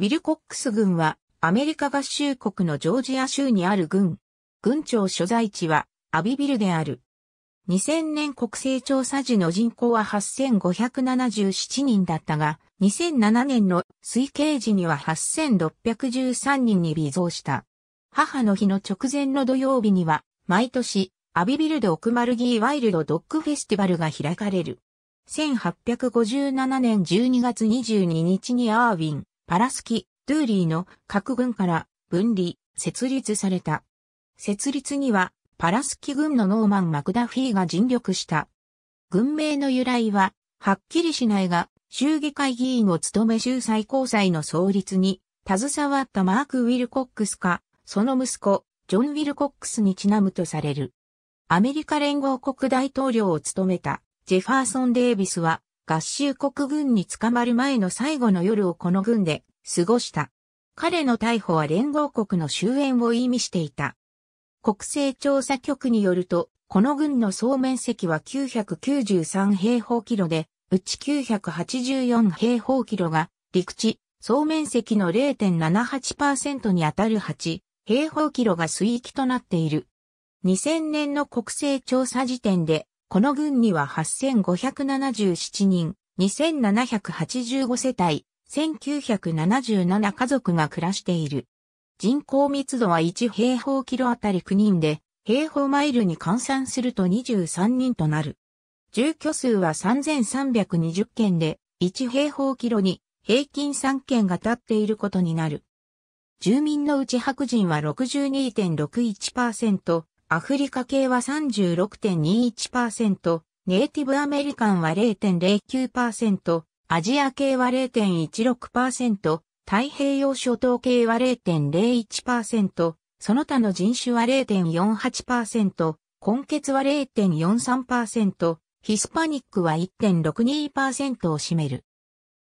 ウィルコックス軍はアメリカ合衆国のジョージア州にある軍。軍庁所在地はアビビルである。2000年国勢調査時の人口は8577人だったが、2007年の推計時には8613人に微増した。母の日の直前の土曜日には、毎年、アビビルド・オクマルギー・ワイルド・ドッグフェスティバルが開かれる。1857年12月22日にアーウィン、パラスキ、ドゥーリーの各軍から分離、設立された。設立には、パラスキ軍のノーマン・マクダフィーが尽力した。軍名の由来は、はっきりしないが、衆議会議員を務め州最高裁の創立に、携わったマーク・ウィルコックスか、その息子、ジョン・ウィルコックスにちなむとされる。アメリカ連合国大統領を務めた、ジェファーソン・デイビスは、合衆国軍に捕まる前の最後の夜をこの軍で過ごした。彼の逮捕は連合国の終焉を意味していた。国勢調査局によると、この軍の総面積は993平方キロで、うち984平方キロが陸地、総面積の0.78%にあたる8平方キロが水域となっている。2000年の国勢調査時点でこの軍には8577人、2785世帯、1977家族が暮らしている。人口密度は1平方キロあたり9人で、平方マイルに換算すると23人となる。住居数は3320件で、1平方キロに平均3件が立っていることになる。住民のうち白人は62.61%、アフリカ系は36.21%、ネイティブアメリカンは0.09%、アジア系は0.16%、太平洋諸島系は0.01%、その他の人種は0.48%、根血は0.43%、ヒスパニックは1.62%を占める。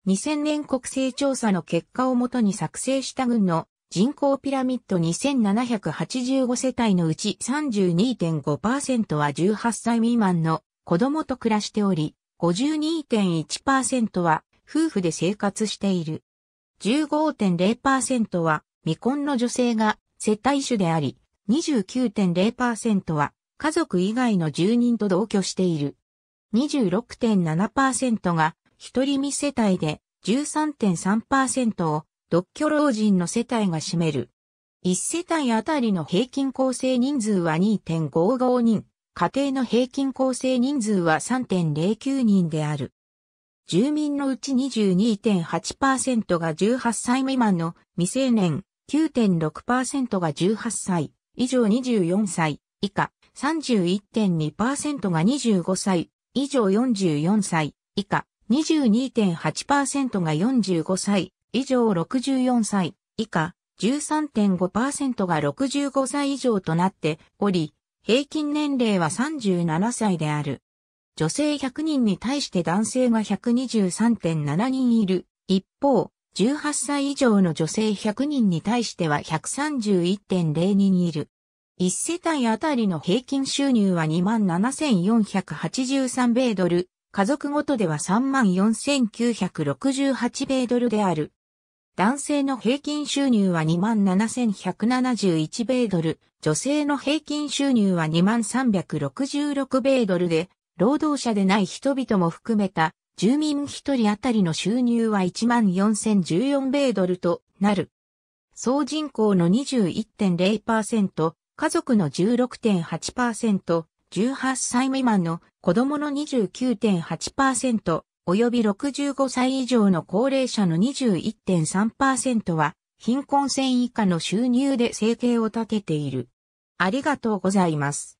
2000年国勢調査の結果をもとに作成した軍の人口ピラミッド2785世帯のうち32.5%は18歳未満の子供と暮らしており、52.1%は夫婦で生活している。15.0%は未婚の女性が世帯主であり、29.0%は家族以外の住人と同居している。26.7%が一人見世帯で13.3%を独居老人の世帯が占める。1世帯あたりの平均構成人数は2.55人、家庭の平均構成人数は3.09人である。住民のうち22.8%が18歳未満の未成年、9.6%が18歳以上24歳以下、31.2%が25歳以上44歳以下、22.8%が45歳以上64歳以下13.5%が65歳以上となっており、平均年齢は37歳である。女性100人に対して男性が123.7人いる。一方、18歳以上の女性100人に対しては131.0人いる。1世帯あたりの平均収入は27,483米ドル、家族ごとでは34,968米ドルである。男性の平均収入は27,171米ドル、女性の平均収入は2366米ドルで、労働者でない人々も含めた住民一人当たりの収入は14,014米ドルとなる。総人口の21.0%、家族の16.8%、18歳未満の子供の29.8%、及び65歳以上の高齢者の21.3%は、貧困線以下の収入で生計を立てている。ありがとうございます。